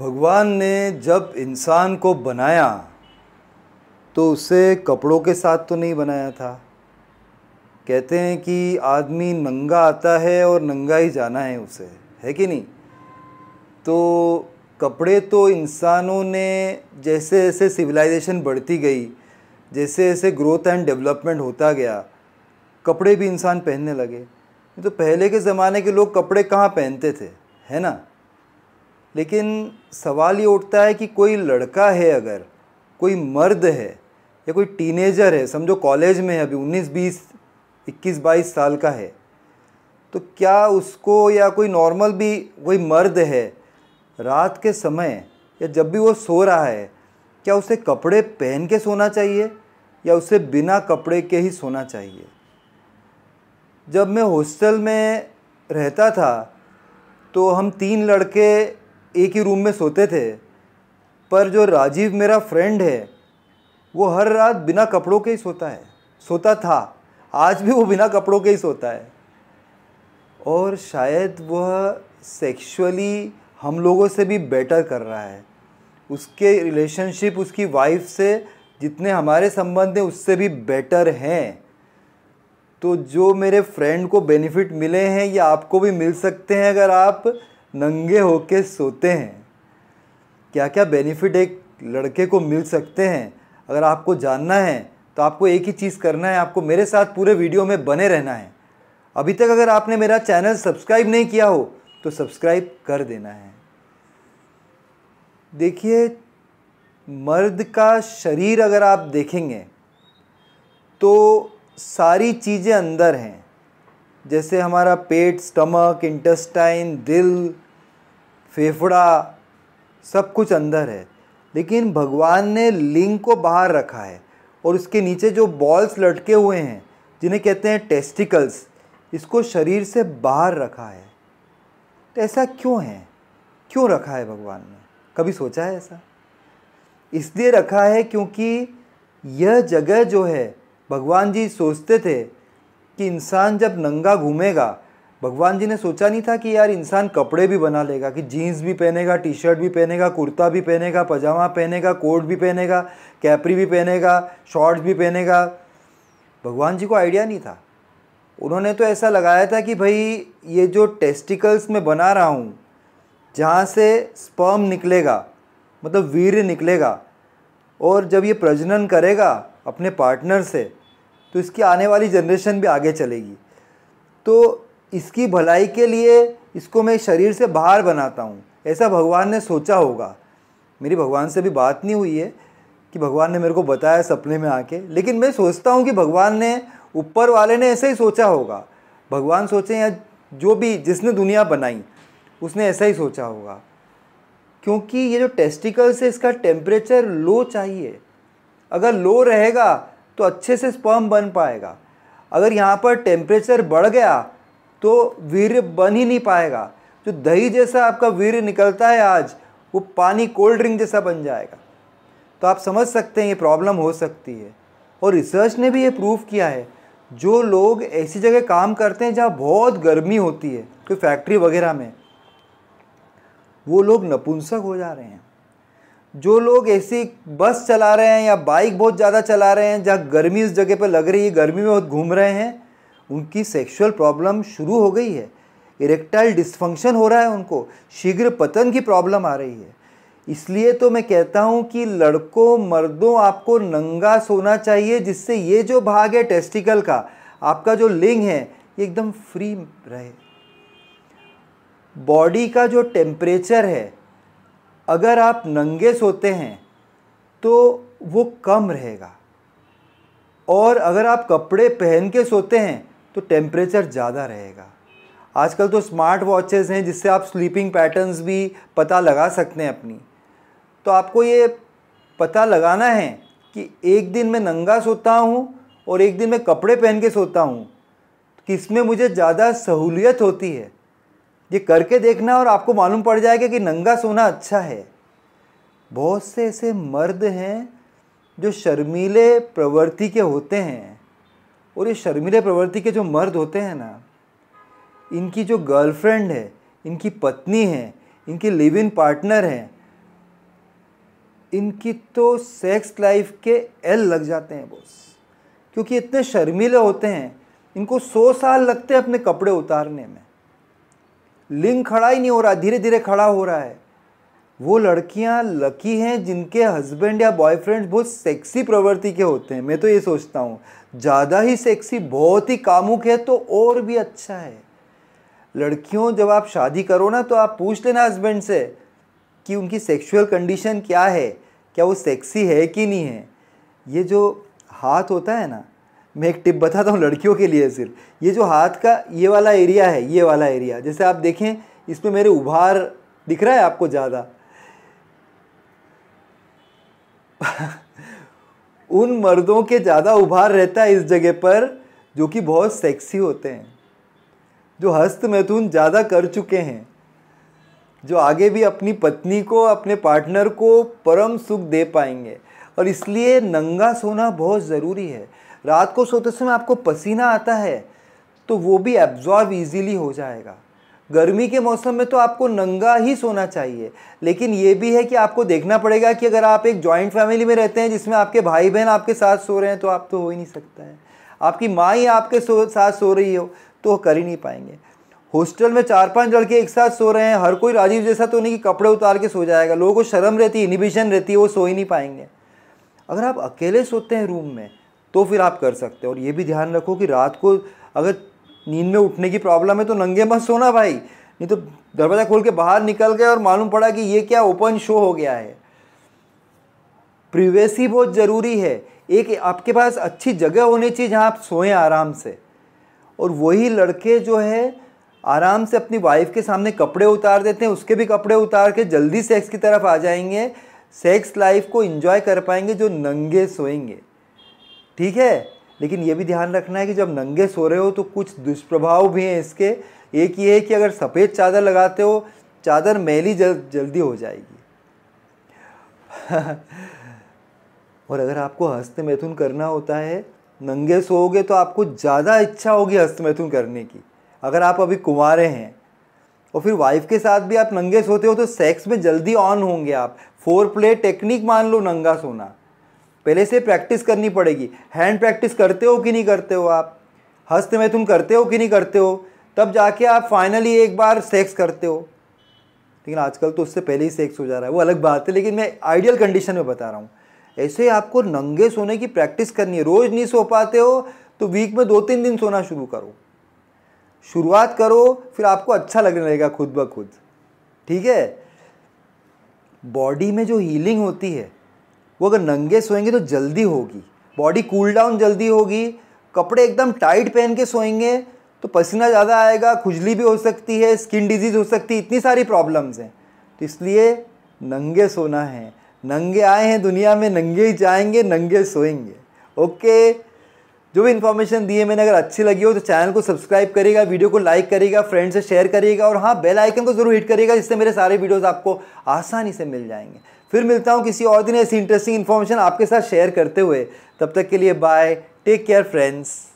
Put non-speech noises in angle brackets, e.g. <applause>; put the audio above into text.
भगवान ने जब इंसान को बनाया तो उसे कपड़ों के साथ तो नहीं बनाया था कहते हैं कि आदमी नंगा आता है और नंगा ही जाना है उसे है कि नहीं तो कपड़े तो इंसानों ने जैसे जैसे सिविलाइजेशन बढ़ती गई जैसे जैसे ग्रोथ एंड डेवलपमेंट होता गया कपड़े भी इंसान पहनने लगे तो पहले के ज़माने के लोग कपड़े कहाँ पहनते थे है ना लेकिन सवाल ये उठता है कि कोई लड़का है अगर कोई मर्द है या कोई टीनेजर है समझो कॉलेज में है अभी 19 20 इक्कीस बाईस साल का है तो क्या उसको या कोई नॉर्मल भी कोई मर्द है रात के समय या जब भी वो सो रहा है क्या उसे कपड़े पहन के सोना चाहिए या उसे बिना कपड़े के ही सोना चाहिए जब मैं हॉस्टल में रहता था तो हम तीन लड़के एक ही रूम में सोते थे पर जो राजीव मेरा फ्रेंड है वो हर रात बिना कपड़ों के ही सोता है सोता था आज भी वो बिना कपड़ों के ही सोता है और शायद वह सेक्सुअली हम लोगों से भी बेटर कर रहा है उसके रिलेशनशिप उसकी वाइफ से जितने हमारे संबंध हैं उससे भी बेटर हैं तो जो मेरे फ्रेंड को बेनिफिट मिले हैं या आपको भी मिल सकते हैं अगर आप नंगे होके सोते हैं क्या क्या बेनिफिट एक लड़के को मिल सकते हैं अगर आपको जानना है तो आपको एक ही चीज़ करना है आपको मेरे साथ पूरे वीडियो में बने रहना है अभी तक अगर आपने मेरा चैनल सब्सक्राइब नहीं किया हो तो सब्सक्राइब कर देना है देखिए मर्द का शरीर अगर आप देखेंगे तो सारी चीज़ें अंदर हैं जैसे हमारा पेट स्टमक इंटेस्टाइन दिल फेफड़ा सब कुछ अंदर है लेकिन भगवान ने लिंग को बाहर रखा है और उसके नीचे जो बॉल्स लटके हुए हैं जिन्हें कहते हैं टेस्टिकल्स इसको शरीर से बाहर रखा है तो ऐसा क्यों है क्यों रखा है भगवान ने कभी सोचा है ऐसा इसलिए रखा है क्योंकि यह जगह जो है भगवान जी सोचते थे कि इंसान जब नंगा घूमेगा भगवान जी ने सोचा नहीं था कि यार इंसान कपड़े भी बना लेगा कि जीन्स भी पहनेगा टी शर्ट भी पहनेगा कुर्ता भी पहनेगा पजामा पहनेगा कोट भी पहनेगा कैपरी भी पहनेगा शॉर्ट्स भी पहनेगा भगवान जी को आइडिया नहीं था उन्होंने तो ऐसा लगाया था कि भाई ये जो टेस्टिकल्स में बना रहा हूँ जहाँ से स्पर्म निकलेगा मतलब वीर निकलेगा और जब ये प्रजनन करेगा अपने पार्टनर से तो इसकी आने वाली जनरेशन भी आगे चलेगी तो इसकी भलाई के लिए इसको मैं शरीर से बाहर बनाता हूँ ऐसा भगवान ने सोचा होगा मेरी भगवान से भी बात नहीं हुई है कि भगवान ने मेरे को बताया सपने में आके लेकिन मैं सोचता हूँ कि भगवान ने ऊपर वाले ने ऐसा ही सोचा होगा भगवान सोचे या जो भी जिसने दुनिया बनाई उसने ऐसा ही सोचा होगा क्योंकि ये जो टेस्टिकल्स है इसका टेम्परेचर लो चाहिए अगर लो रहेगा तो अच्छे से स्पर्म बन पाएगा अगर यहाँ पर टेम्परेचर बढ़ गया तो वीर्य बन ही नहीं पाएगा जो दही जैसा आपका वीर्य निकलता है आज वो पानी कोल्ड ड्रिंक जैसा बन जाएगा तो आप समझ सकते हैं ये प्रॉब्लम हो सकती है और रिसर्च ने भी ये प्रूव किया है जो लोग ऐसी जगह काम करते हैं जहाँ बहुत गर्मी होती है कोई फैक्ट्री वगैरह में वो लोग नपुंसक हो जा रहे हैं जो लोग ऐसी बस चला रहे हैं या बाइक बहुत ज़्यादा चला रहे हैं जहाँ गर्मी उस जगह पर लग रही है गर्मी में बहुत घूम रहे हैं उनकी सेक्सुअल प्रॉब्लम शुरू हो गई है इरेक्टाइल डिस्फंक्शन हो रहा है उनको शीघ्र पतन की प्रॉब्लम आ रही है इसलिए तो मैं कहता हूँ कि लड़कों मर्दों आपको नंगा सोना चाहिए जिससे ये जो भाग है टेस्टिकल का आपका जो लिंग है ये एकदम फ्री रहे बॉडी का जो टेम्परेचर है अगर आप नंगे सोते हैं तो वो कम रहेगा और अगर आप कपड़े पहन के सोते हैं तो टेम्परेचर ज़्यादा रहेगा आजकल तो स्मार्ट वॉचेज़ हैं जिससे आप स्लीपिंग पैटर्न्स भी पता लगा सकते हैं अपनी तो आपको ये पता लगाना है कि एक दिन मैं नंगा सोता हूँ और एक दिन मैं कपड़े पहन के सोता हूँ किस में मुझे ज़्यादा सहूलियत होती है ये करके देखना और आपको मालूम पड़ जाएगा कि नंगा सोना अच्छा है बहुत से ऐसे मर्द हैं जो शर्मीले प्रवृत्ति के होते हैं और ये शर्मिले प्रवृत्ति के जो मर्द होते हैं ना इनकी जो गर्लफ्रेंड है इनकी पत्नी है इनकी लिव इन पार्टनर है इनकी तो सेक्स लाइफ के एल लग जाते हैं बॉस क्योंकि इतने शर्मीले होते हैं इनको सौ साल लगते हैं अपने कपड़े उतारने में लिंग खड़ा ही नहीं हो रहा धीरे धीरे खड़ा हो रहा है वो लड़कियां लकी हैं जिनके हस्बैंड या बॉयफ्रेंड बहुत सेक्सी प्रवृत्ति के होते हैं मैं तो ये सोचता हूँ ज़्यादा ही सेक्सी बहुत ही कामुक है तो और भी अच्छा है लड़कियों जब आप शादी करो ना तो आप पूछ लेना हस्बैंड से कि उनकी सेक्सुअल कंडीशन क्या है क्या वो सेक्सी है कि नहीं है ये जो हाथ होता है ना मैं एक टिप बताता हूँ लड़कियों के लिए सिर्फ ये जो हाथ का ये वाला एरिया है ये वाला एरिया जैसे आप देखें इसमें मेरे उभार दिख रहा है आपको ज़्यादा <laughs> उन मर्दों के ज़्यादा उभार रहता है इस जगह पर जो कि बहुत सेक्सी होते हैं जो हस्त मैथुन ज़्यादा कर चुके हैं जो आगे भी अपनी पत्नी को अपने पार्टनर को परम सुख दे पाएंगे और इसलिए नंगा सोना बहुत ज़रूरी है रात को सोते समय आपको पसीना आता है तो वो भी एब्जॉर्ब इजीली हो जाएगा गर्मी के मौसम में तो आपको नंगा ही सोना चाहिए लेकिन ये भी है कि आपको देखना पड़ेगा कि अगर आप एक जॉइंट फैमिली में रहते हैं जिसमें आपके भाई बहन आपके साथ सो रहे हैं तो आप तो हो ही नहीं सकते हैं आपकी माँ ही आपके सो साथ सो रही हो तो कर ही नहीं पाएंगे हॉस्टल में चार पांच लड़के एक साथ सो रहे हैं हर कोई राजीव जैसा तो नहीं कि कपड़े उतार के सो जाएगा लोगों को शर्म रहती है इनिबिशन रहती है वो सो ही नहीं पाएंगे अगर आप अकेले सोते हैं रूम में तो फिर आप कर सकते हैं और ये भी ध्यान रखो कि रात को अगर नींद में उठने की प्रॉब्लम है तो नंगे मत सोना भाई नहीं तो दरवाज़ा खोल के बाहर निकल गए और मालूम पड़ा कि ये क्या ओपन शो हो गया है प्रिवेसी बहुत ज़रूरी है एक आपके पास अच्छी जगह होनी चाहिए जहाँ आप सोएं आराम से और वही लड़के जो है आराम से अपनी वाइफ के सामने कपड़े उतार देते हैं उसके भी कपड़े उतार के जल्दी सेक्स की तरफ आ जाएंगे सेक्स लाइफ को एंजॉय कर पाएंगे जो नंगे सोएंगे ठीक है लेकिन ये भी ध्यान रखना है कि जब नंगे सो रहे हो तो कुछ दुष्प्रभाव भी हैं इसके एक ये है कि अगर सफ़ेद चादर लगाते हो चादर मैली जल जल्दी हो जाएगी <laughs> और अगर आपको हस्त मैथुन करना होता है नंगे सोओगे तो आपको ज़्यादा इच्छा होगी हस्त मैथुन करने की अगर आप अभी कुंवारे हैं और फिर वाइफ के साथ भी आप नंगे सोते हो तो सेक्स में जल्दी ऑन होंगे आप फोर प्ले टेक्निक मान लो नंगा सोना पहले से प्रैक्टिस करनी पड़ेगी हैंड प्रैक्टिस करते हो कि नहीं करते हो आप हस्त में तुम करते हो कि नहीं करते हो तब जाके आप फाइनली एक बार सेक्स करते हो लेकिन आजकल तो उससे पहले ही सेक्स हो जा रहा है वो अलग बात है लेकिन मैं आइडियल कंडीशन में बता रहा हूँ ऐसे ही आपको नंगे सोने की प्रैक्टिस करनी है रोज़ नहीं सो पाते हो तो वीक में दो तीन दिन सोना शुरू करो शुरुआत करो फिर आपको अच्छा लगने लगेगा खुद ब खुद ठीक है बॉडी में जो हीलिंग होती है वो अगर नंगे सोएंगे तो जल्दी होगी बॉडी कूल डाउन जल्दी होगी कपड़े एकदम टाइट पहन के सोएंगे तो पसीना ज़्यादा आएगा खुजली भी हो सकती है स्किन डिजीज़ हो सकती है इतनी सारी प्रॉब्लम्स हैं तो इसलिए नंगे सोना है नंगे आए हैं दुनिया में नंगे ही जाएंगे नंगे सोएंगे ओके जो भी इन्फॉर्मेशन दी है मैंने अगर अच्छी लगी हो तो चैनल को सब्सक्राइब करेगा वीडियो को लाइक करेगा फ्रेंड से शेयर करेगा और हाँ बेल आइकन को जरूर हिट करेगा जिससे मेरे सारे वीडियोस आपको आसानी से मिल जाएंगे फिर मिलता हूँ किसी और दिन ऐसी इंटरेस्टिंग इन्फॉर्मेशन आपके साथ शेयर करते हुए तब तक के लिए बाय टेक केयर फ्रेंड्स